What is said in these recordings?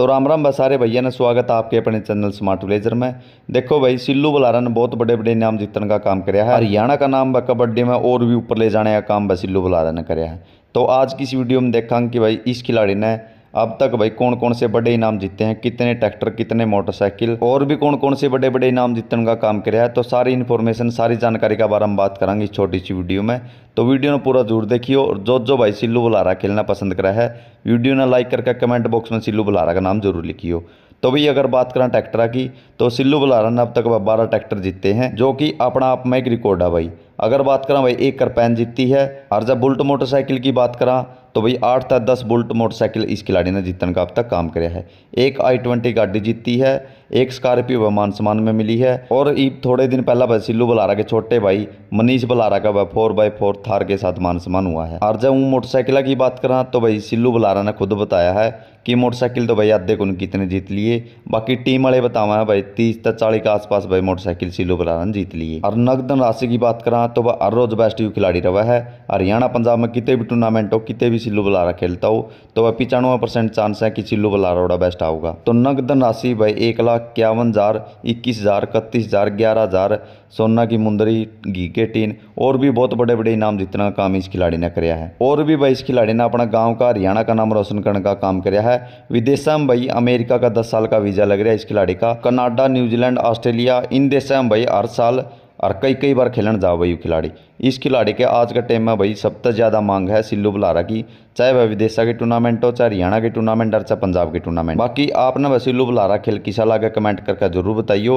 तो राम राम बसारे भैया ने स्वागत आपके अपने चैनल स्मार्ट विलेजर में देखो भाई सिल्लू बुलारा ने बहुत बड़े बड़े नाम जीतने का काम कराया है हरियाणा का नाम कबड्डी में और भी ऊपर ले जाने का काम सिल्लू बुलारा ने कराया है तो आज की इस वीडियो में देखा कि भाई इस खिलाड़ी ने अब तक भाई कौन कौन से बड़े इनाम जीते हैं कितने ट्रैक्टर कितने मोटरसाइकिल और भी कौन कौन से बड़े बड़े इनाम जीतने का काम किया है तो सारी इन्फॉर्मेशन सारी जानकारी के बारे में बात करेंगे इस छोटी सी वीडियो में तो वीडियो ने पूरा जरूर देखियो और जो जो भाई सिल्लू बुलारा खेलना पसंद करा है वीडियो ने लाइक करके कमेंट बॉक्स में सिल्लू बुलारा का नाम जरूर लिखियो तो भाई अगर बात करें ट्रैक्टर की तो सिल्लू बुलारा ने अब तक बारह ट्रैक्टर जीते हैं जो कि अपना आप में एक रिकॉर्ड है भाई अगर बात करें भाई एक करपैन जीती है और जब बुलट मोटरसाइकिल की बात करें तो भाई आठ तक दस बुलट मोटरसाइकिल इस खिलाड़ी ने जीतने का अब तक काम कर है एक आई ट्वेंटी गाड़ी जीती है एक स्कॉर्पियो मान सम्मान में मिली है और ईब थोड़े दिन पहला भाई सिल्लू बलारा के छोटे भाई मनीष बलारा का वह फोर बाई फोर थार के साथ मान सम्मान हुआ है और जब मोटरसाइकिल की बात करा तो भाई सिल्लू बलारा ने खुद बताया है कि मोटरसाइकिल तो भाई आधे कुन कितने जीत लिए बाकी टीम वाले बतावा है भाई तीस तक चालीस के आसपास भाई मोटरसाइकिल सिल्लू बलारा ने जीत लिए और नगदन राशि की बात करा तो वह हर रोज बेस्ट यू खिलाड़ी रहा है हरियाणा पंजाब में कितने भी टूर्नामेंट हो कितने भी भी सिल्लू बलारा खेलता हो तो वह पिचानवे परसेंट चांस है कि सिल्लू बलारा बेस्ट आऊगा तो नगद राशि भाई एक लाख इक्यावन हज़ार इक्कीस हज़ार इकतीस हज़ार ग्यारह हज़ार सोना की मुंदरी घी के टीन और भी बहुत बड़े बड़े इनाम जीतने का काम इस खिलाड़ी ने कराया है और भी भाई इस खिलाड़ी ने अपना गाँव का हरियाणा का नाम रोशन करने का काम कराया है विदेशों में भाई अमेरिका का दस साल का वीज़ा लग रहा है इस खिलाड़ी का कनाडा न्यूजीलैंड ऑस्ट्रेलिया इन देशों में भाई हर साल और कई कई बार खेलन जाओ भाई खिलाड़ी इस खिलाड़ी के आज के टाइम में भाई सबसे ज़्यादा मांग है सिल्लू बुलारा की चाहे वह विदेशा की टूर्नामेंट हो चाहे हरियाणा की टूर्नामेंट और चाहे पंजाब की टूर्नामेंट बाकी आपने वह सिल्लू बुलारा खेल किसा लागे कमेंट करके जरूर बताइए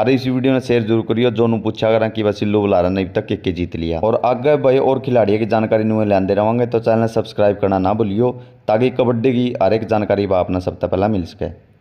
और इस वीडियो में शेयर जरूर करियो जो पूछा करें कि वह सिल्लू बुलारा ने अभी तक के, जीत लिया और आगे भाई और खिलाड़ियों की जानकारी नुए लेते रहेंगे तो चैनल सब्सक्राइब करना ना भूलियो ताकि कबड्डी की हर एक जानकारी आपने सबसे पहला मिल सके